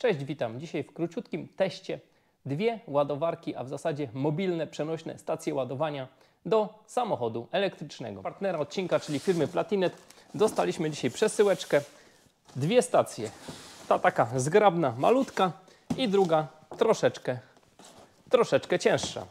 Cześć, witam. Dzisiaj w króciutkim teście dwie ładowarki, a w zasadzie mobilne, przenośne stacje ładowania do samochodu elektrycznego. Partnera odcinka, czyli firmy Platinet, dostaliśmy dzisiaj przesyłeczkę. Dwie stacje. Ta taka zgrabna, malutka i druga troszeczkę, troszeczkę cięższa.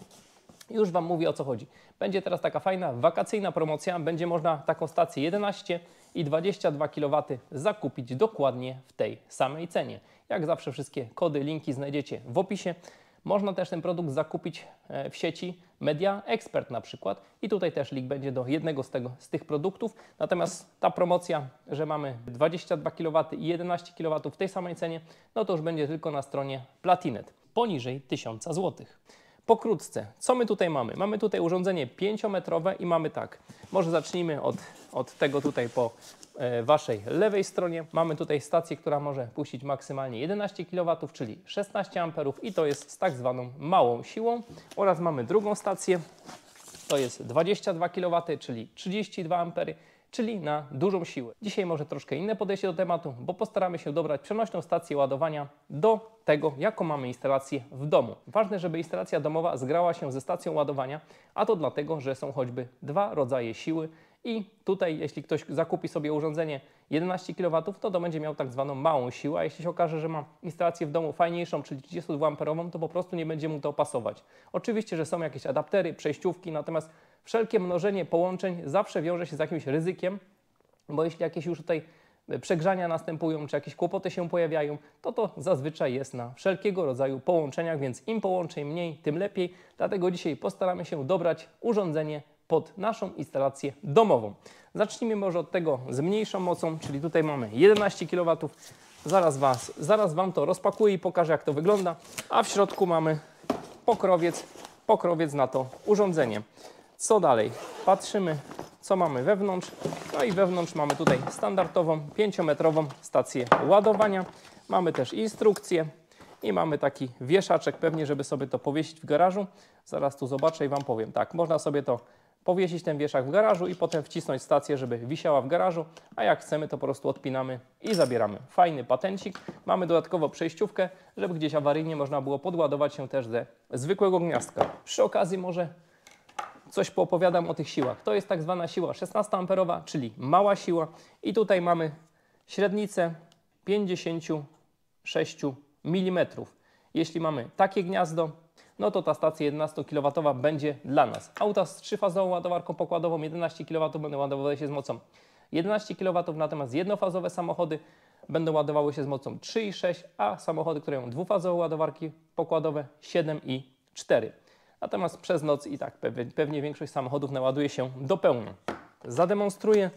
Już Wam mówię o co chodzi. Będzie teraz taka fajna wakacyjna promocja. Będzie można taką stację 11 i 22 kW zakupić dokładnie w tej samej cenie. Jak zawsze wszystkie kody, linki znajdziecie w opisie. Można też ten produkt zakupić e, w sieci Media Expert na przykład i tutaj też link będzie do jednego z, tego, z tych produktów. Natomiast ta promocja, że mamy 22 kW i 11 kW w tej samej cenie, no to już będzie tylko na stronie Platinet, poniżej 1000 zł. Pokrótce, co my tutaj mamy? Mamy tutaj urządzenie 5-metrowe i mamy tak, może zacznijmy od od tego tutaj po e, Waszej lewej stronie. Mamy tutaj stację, która może puścić maksymalnie 11 kW, czyli 16 A i to jest z tak zwaną małą siłą. Oraz mamy drugą stację, to jest 22 kW, czyli 32 A czyli na dużą siłę. Dzisiaj może troszkę inne podejście do tematu, bo postaramy się dobrać przenośną stację ładowania do tego, jaką mamy instalację w domu. Ważne, żeby instalacja domowa zgrała się ze stacją ładowania, a to dlatego, że są choćby dwa rodzaje siły – i tutaj, jeśli ktoś zakupi sobie urządzenie 11 kW, to, to będzie miał tak zwaną małą siłę. A jeśli się okaże, że ma instalację w domu fajniejszą, czyli 32 amperową, to po prostu nie będzie mu to pasować. Oczywiście, że są jakieś adaptery, przejściówki, natomiast wszelkie mnożenie połączeń zawsze wiąże się z jakimś ryzykiem, bo jeśli jakieś już tutaj e, przegrzania następują, czy jakieś kłopoty się pojawiają, to to zazwyczaj jest na wszelkiego rodzaju połączeniach, więc im połączeń mniej, tym lepiej. Dlatego dzisiaj postaramy się dobrać urządzenie pod naszą instalację domową. Zacznijmy może od tego z mniejszą mocą, czyli tutaj mamy 11 kW. Zaraz, was, zaraz Wam to rozpakuję i pokażę jak to wygląda. A w środku mamy pokrowiec, pokrowiec na to urządzenie. Co dalej? Patrzymy co mamy wewnątrz. No i wewnątrz mamy tutaj standardową 5-metrową stację ładowania. Mamy też instrukcję i mamy taki wieszaczek pewnie, żeby sobie to powiesić w garażu. Zaraz tu zobaczę i Wam powiem. Tak, można sobie to powiesić ten wieszak w garażu i potem wcisnąć stację, żeby wisiała w garażu, a jak chcemy to po prostu odpinamy i zabieramy. Fajny patencik. Mamy dodatkowo przejściówkę, żeby gdzieś awaryjnie można było podładować się też ze zwykłego gniazdka. Przy okazji może coś poopowiadam o tych siłach. To jest tak zwana siła 16 amperowa, czyli mała siła i tutaj mamy średnicę 56 mm. Jeśli mamy takie gniazdo, no to ta stacja 11kW będzie dla nas. Auta z trzyfazową ładowarką pokładową 11 kW będą ładowały się z mocą 11 kW, natomiast jednofazowe samochody będą ładowały się z mocą 3,6, a samochody, które mają dwufazowe ładowarki pokładowe 7 i 4. Natomiast przez noc i tak pewnie większość samochodów naładuje się do pełni. Zademonstruję,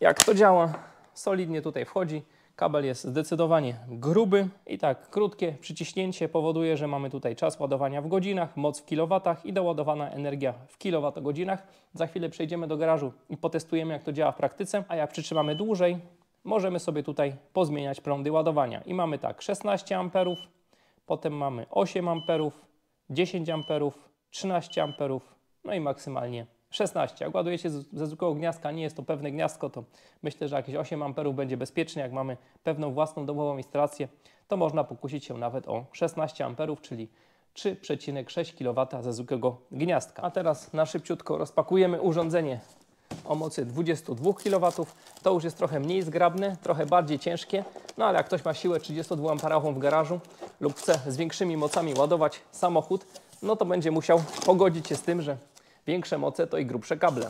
jak to działa. Solidnie tutaj wchodzi. Kabel jest zdecydowanie gruby i tak krótkie przyciśnięcie powoduje, że mamy tutaj czas ładowania w godzinach, moc w kilowatach i doładowana energia w kilowatogodzinach. Za chwilę przejdziemy do garażu i potestujemy jak to działa w praktyce, a jak przytrzymamy dłużej, możemy sobie tutaj pozmieniać prądy ładowania. I mamy tak 16 amperów, potem mamy 8 amperów, 10 amperów, 13 amperów, no i maksymalnie 16. Jak ładuje się ze zwykłego gniazdka, nie jest to pewne gniazdko, to myślę, że jakieś 8 amperów będzie bezpiecznie. Jak mamy pewną własną domową instalację, to można pokusić się nawet o 16 amperów, czyli 3,6 kW ze zwykłego gniazdka. A teraz na szybciutko rozpakujemy urządzenie o mocy 22 kW. To już jest trochę mniej zgrabne, trochę bardziej ciężkie, no ale jak ktoś ma siłę 32 Ah w garażu lub chce z większymi mocami ładować samochód, no to będzie musiał pogodzić się z tym, że Większe moce to i grubsze kable.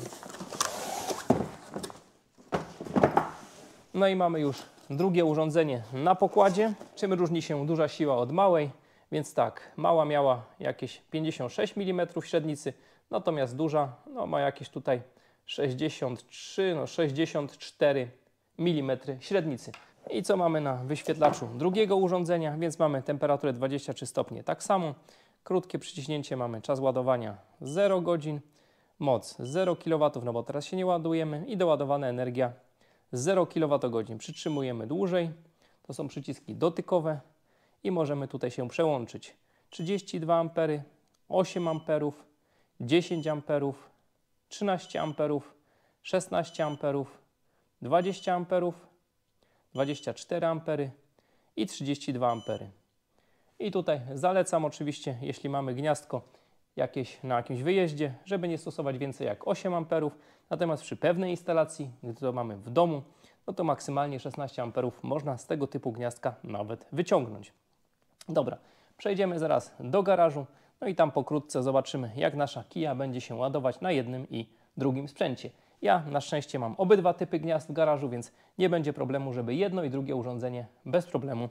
No i mamy już drugie urządzenie na pokładzie. Czym różni się duża siła od małej? Więc tak, mała miała jakieś 56 mm średnicy, natomiast duża no, ma jakieś tutaj 63, no 64 mm średnicy. I co mamy na wyświetlaczu drugiego urządzenia? Więc mamy temperaturę 23 stopnie tak samo. Krótkie przyciśnięcie mamy czas ładowania 0 godzin, moc 0 kW, no bo teraz się nie ładujemy i doładowana energia 0 kWh. Przytrzymujemy dłużej, to są przyciski dotykowe i możemy tutaj się przełączyć. 32 A, 8 A, 10 A, 13 A, 16 A, 20 A, 24 A i 32 A. I tutaj zalecam oczywiście, jeśli mamy gniazdko jakieś na jakimś wyjeździe, żeby nie stosować więcej jak 8 amperów. Natomiast przy pewnej instalacji, gdy to mamy w domu, no to maksymalnie 16 amperów można z tego typu gniazdka nawet wyciągnąć. Dobra, przejdziemy zaraz do garażu, no i tam pokrótce zobaczymy, jak nasza kija będzie się ładować na jednym i drugim sprzęcie. Ja na szczęście mam obydwa typy gniazd w garażu, więc nie będzie problemu, żeby jedno i drugie urządzenie bez problemu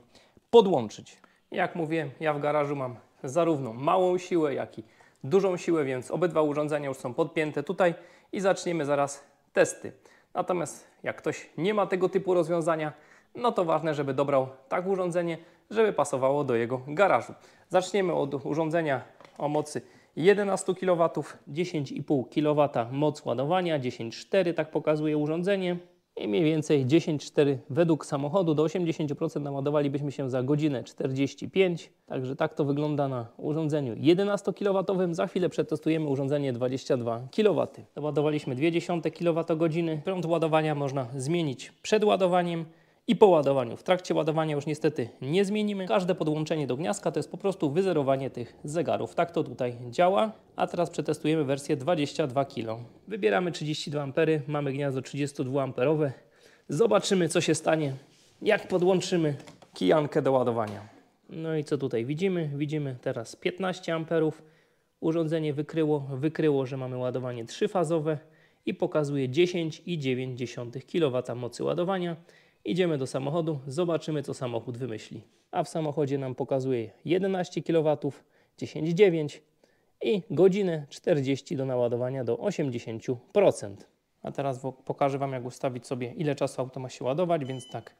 podłączyć. Jak mówiłem, ja w garażu mam zarówno małą siłę, jak i dużą siłę, więc obydwa urządzenia już są podpięte tutaj i zaczniemy zaraz testy. Natomiast jak ktoś nie ma tego typu rozwiązania, no to ważne, żeby dobrał tak urządzenie, żeby pasowało do jego garażu. Zaczniemy od urządzenia o mocy 11 kW, 10,5 kW moc ładowania, 10,4 tak pokazuje urządzenie i mniej więcej 10,4 według samochodu do 80% naładowalibyśmy się za godzinę 45. Także tak to wygląda na urządzeniu 11 kW. Za chwilę przetestujemy urządzenie 22 kW. Doładowaliśmy 0,2 kWh. Prąd ładowania można zmienić przed ładowaniem i po ładowaniu. W trakcie ładowania już niestety nie zmienimy. Każde podłączenie do gniazdka to jest po prostu wyzerowanie tych zegarów. Tak to tutaj działa. A teraz przetestujemy wersję 22 kg. Wybieramy 32 A, mamy gniazdo 32 A. Zobaczymy co się stanie, jak podłączymy kijankę do ładowania. No i co tutaj widzimy? Widzimy teraz 15 A. Urządzenie wykryło, wykryło, że mamy ładowanie trzyfazowe i pokazuje 10,9 kW mocy ładowania Idziemy do samochodu, zobaczymy co samochód wymyśli. A w samochodzie nam pokazuje 11 kW, 10,9 i godzinę 40 do naładowania do 80%. A teraz pokażę Wam jak ustawić sobie ile czasu auto ma się ładować, więc tak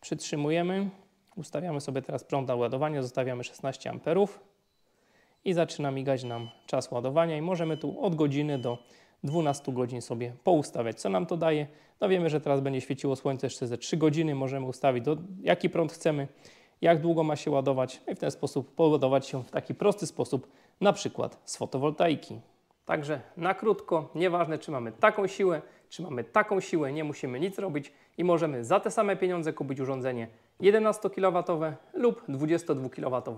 przytrzymujemy, ustawiamy sobie teraz prąd ładowania, zostawiamy 16 amperów i zaczyna migać nam czas ładowania i możemy tu od godziny do 12 godzin sobie poustawiać. Co nam to daje? No wiemy, że teraz będzie świeciło słońce jeszcze ze 3 godziny, możemy ustawić do, jaki prąd chcemy, jak długo ma się ładować no i w ten sposób poładować się w taki prosty sposób, na przykład z fotowoltaiki. Także na krótko, nieważne czy mamy taką siłę, czy mamy taką siłę, nie musimy nic robić i możemy za te same pieniądze kupić urządzenie 11 kW lub 22 kW.